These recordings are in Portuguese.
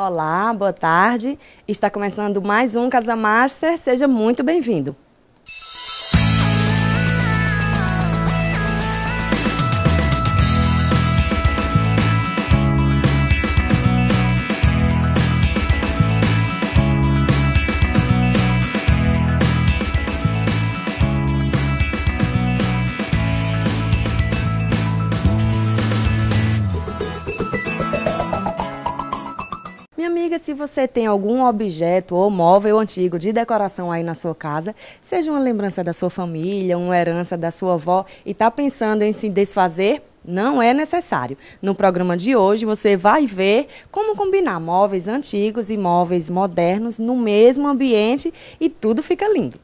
Olá, boa tarde. Está começando mais um Casa Master. Seja muito bem-vindo. Minha amiga, se você tem algum objeto ou móvel antigo de decoração aí na sua casa, seja uma lembrança da sua família, uma herança da sua avó e está pensando em se desfazer, não é necessário. No programa de hoje você vai ver como combinar móveis antigos e móveis modernos no mesmo ambiente e tudo fica lindo.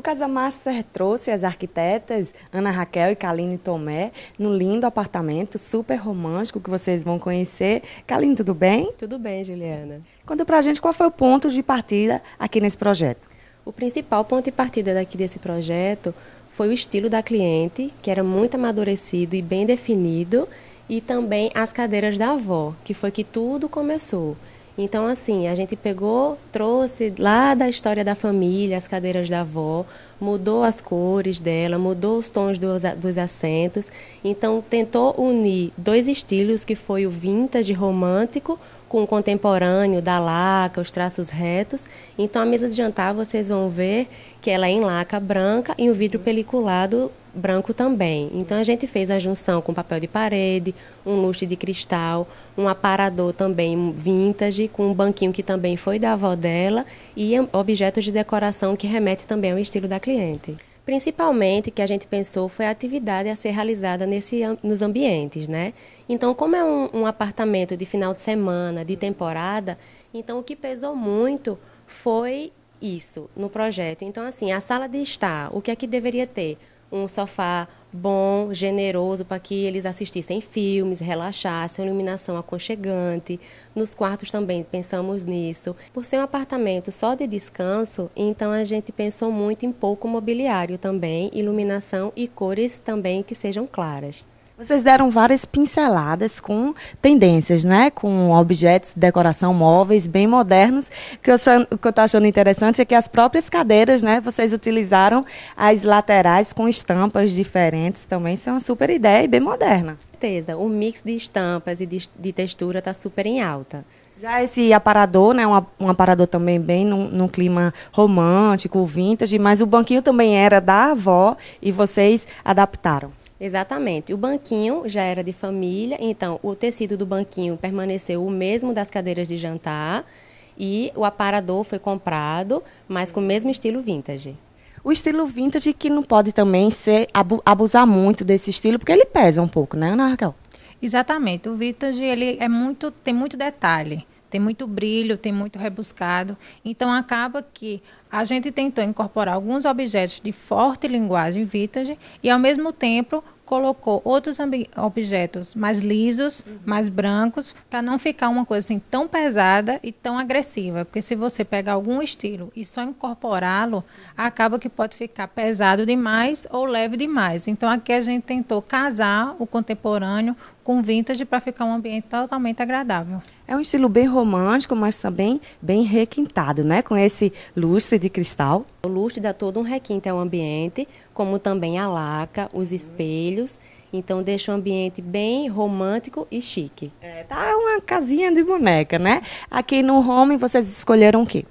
O Casa Master trouxe as arquitetas Ana Raquel e Kaline Tomé no lindo apartamento super romântico que vocês vão conhecer. Kaline, tudo bem? Tudo bem, Juliana. Conta pra gente qual foi o ponto de partida aqui nesse projeto. O principal ponto de partida daqui desse projeto foi o estilo da cliente, que era muito amadurecido e bem definido, e também as cadeiras da avó, que foi que tudo começou. Então, assim, a gente pegou, trouxe lá da história da família, as cadeiras da avó, mudou as cores dela, mudou os tons dos, dos assentos, Então, tentou unir dois estilos, que foi o vintage romântico com o contemporâneo da laca, os traços retos. Então, a mesa de jantar, vocês vão ver que ela é em laca branca e um vidro peliculado branco também. Então a gente fez a junção com papel de parede, um lustre de cristal, um aparador também vintage, com um banquinho que também foi da avó dela e objetos de decoração que remete também ao estilo da criança cliente? Principalmente que a gente pensou foi a atividade a ser realizada nesse, nos ambientes, né? Então, como é um, um apartamento de final de semana, de temporada, então o que pesou muito foi isso no projeto. Então, assim, a sala de estar, o que é que deveria ter? Um sofá, bom, generoso, para que eles assistissem filmes, relaxassem, uma iluminação aconchegante. Nos quartos também pensamos nisso. Por ser um apartamento só de descanso, então a gente pensou muito em pouco mobiliário também, iluminação e cores também que sejam claras. Vocês deram várias pinceladas com tendências, né? Com objetos de decoração móveis bem modernos. O que eu estou achando interessante é que as próprias cadeiras, né? Vocês utilizaram as laterais com estampas diferentes também. Isso é uma super ideia e bem moderna. Com certeza. O mix de estampas e de, de textura está super em alta. Já esse aparador, né? Um, aparador também bem num, num, clima romântico, vintage, mas o banquinho também era da avó e vocês adaptaram. Exatamente. O banquinho já era de família, então o tecido do banquinho permaneceu o mesmo das cadeiras de jantar e o aparador foi comprado, mas com o mesmo estilo vintage. O estilo vintage que não pode também ser abusar muito desse estilo, porque ele pesa um pouco, né, Ana Raquel? Exatamente. O vintage ele é muito tem muito detalhe tem muito brilho, tem muito rebuscado. Então acaba que a gente tentou incorporar alguns objetos de forte linguagem vintage e ao mesmo tempo colocou outros objetos mais lisos, uhum. mais brancos, para não ficar uma coisa assim tão pesada e tão agressiva, porque se você pegar algum estilo e só incorporá-lo, acaba que pode ficar pesado demais ou leve demais. Então aqui a gente tentou casar o contemporâneo com vintage para ficar um ambiente totalmente agradável. É um estilo bem romântico, mas também bem requintado, né? Com esse lustre de cristal. O lustre dá todo um requinte ao ambiente, como também a laca, os espelhos. Então deixa o ambiente bem romântico e chique. É, tá uma casinha de boneca, né? Aqui no home vocês escolheram o quê?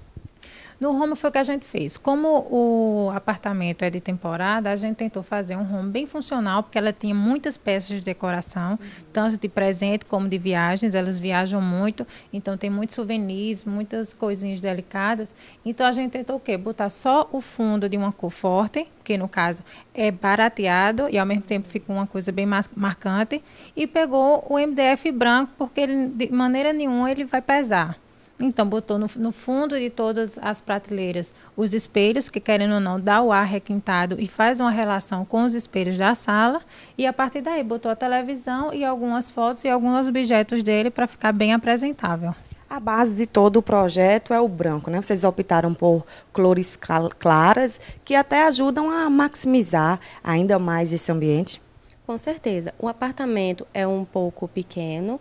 No home foi o que a gente fez. Como o apartamento é de temporada, a gente tentou fazer um home bem funcional, porque ela tinha muitas peças de decoração, tanto de presente como de viagens. Elas viajam muito, então tem muitos souvenirs, muitas coisinhas delicadas. Então a gente tentou o quê? Botar só o fundo de uma cor forte, que no caso é barateado e ao mesmo tempo fica uma coisa bem marcante, e pegou o MDF branco, porque ele, de maneira nenhuma ele vai pesar. Então, botou no, no, fundo de todas as prateleiras os espelhos, que querendo ou não, dá o ar requintado e faz uma relação com os espelhos da sala. E a partir daí, botou a televisão e algumas fotos e alguns objetos dele para ficar bem apresentável. A base de todo o projeto é o branco, né? Vocês optaram por cores claras que até ajudam a maximizar ainda mais esse ambiente. Com certeza. O apartamento é um pouco pequeno,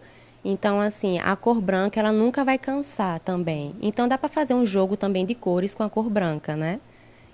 então, assim, a cor branca ela nunca vai cansar também. Então, dá para fazer um jogo também de cores com a cor branca, né?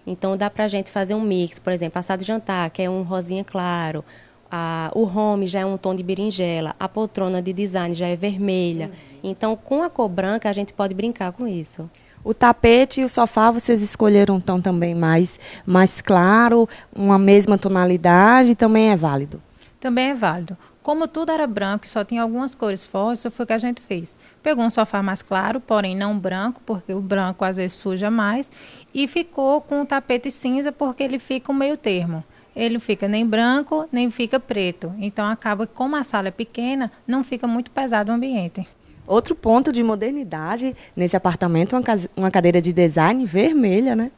Então, dá para a gente fazer um mix, por exemplo, assado jantar, que é um rosinha claro, a, o home já é um tom de berinjela, a poltrona de design já é vermelha. Uhum. Então, com a cor branca, a gente pode brincar com isso. O tapete e o sofá vocês escolheram um tom também mais, mais claro, uma mesma tonalidade, também é válido? Também é válido. Como tudo era branco e só tinha algumas cores fortes, foi o que a gente fez. Pegou um sofá mais claro, porém não branco, porque o branco às vezes suja mais, e ficou com o tapete cinza porque ele fica um meio termo ele fica nem branco, nem fica preto. Então acaba que como a sala é pequena, não fica muito pesado o ambiente. Outro ponto de modernidade nesse apartamento, é uma cadeira de design vermelha, né?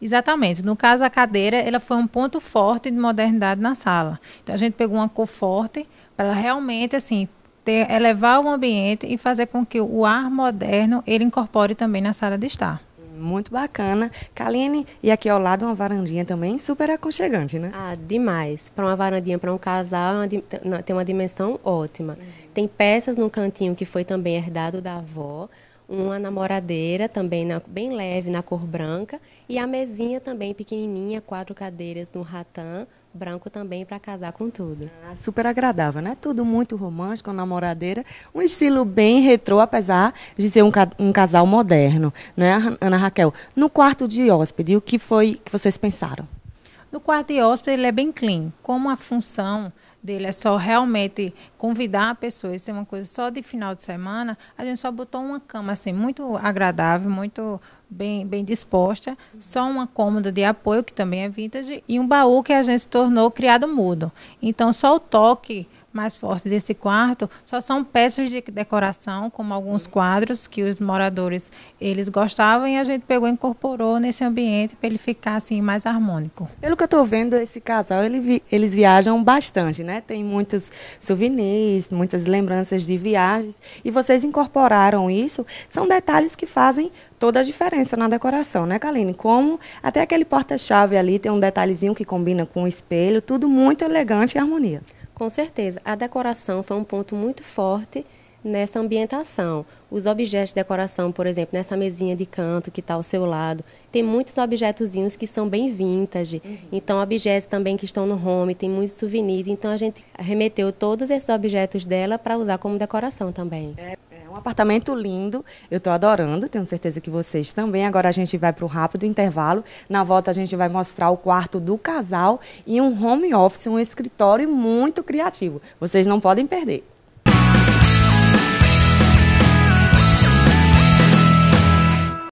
Exatamente. No caso a cadeira, ela foi um ponto forte de modernidade na sala. Então a gente pegou uma cor forte para realmente, assim, ter, elevar o ambiente e fazer com que o ar moderno ele incorpore também na sala de estar. Muito bacana. Kaline, e aqui ao lado uma varandinha também super aconchegante, né? Ah, demais. Para uma varandinha, para um casal, é uma, tem uma dimensão ótima. Uhum. Tem peças no cantinho que foi também herdado da avó, uma namoradeira também na, bem leve, na cor branca, e a mesinha também pequenininha, quatro cadeiras no ratão, branco também para casar com tudo. Ah, super agradável, né? Tudo muito romântico, namoradeira, um estilo bem retrô, apesar de ser um, ca um casal moderno, né, Ana Raquel? No quarto de hóspede, o que foi que vocês pensaram? No quarto de hóspede ele é bem clean, como a função dele é só realmente convidar a pessoa, isso é uma coisa só de final de semana, a gente só botou uma cama assim muito agradável, muito bem, bem disposta, só uma cômoda de apoio, que também é vintage, e um baú que a gente tornou criado mudo. Então, só o toque mais forte desse quarto só são peças de decoração, como alguns quadros que os moradores eles gostavam e a gente pegou e incorporou nesse ambiente para ele ficar assim mais harmônico. Pelo que eu estou vendo, esse casal ele vi, eles viajam bastante, né? Tem muitos souvenirs, muitas lembranças de viagens e vocês incorporaram isso. São detalhes que fazem toda a diferença na decoração, né, Kaline? Como até aquele porta-chave ali tem um detalhezinho que combina com o espelho, tudo muito elegante e harmonia. Com certeza. A decoração foi um ponto muito forte nessa ambientação. Os objetos de decoração, por exemplo, nessa mesinha de canto que está ao seu lado, tem muitos objetozinhos que são bem vintage. Uhum. Então, objetos também que estão no home, tem muitos souvenirs. Então, a gente remeteu todos esses objetos dela para usar como decoração também. É. Um apartamento lindo, eu estou adorando, tenho certeza que vocês também. Agora a gente vai para o rápido intervalo. Na volta a gente vai mostrar o quarto do casal e um home office, um escritório muito criativo. Vocês não podem perder.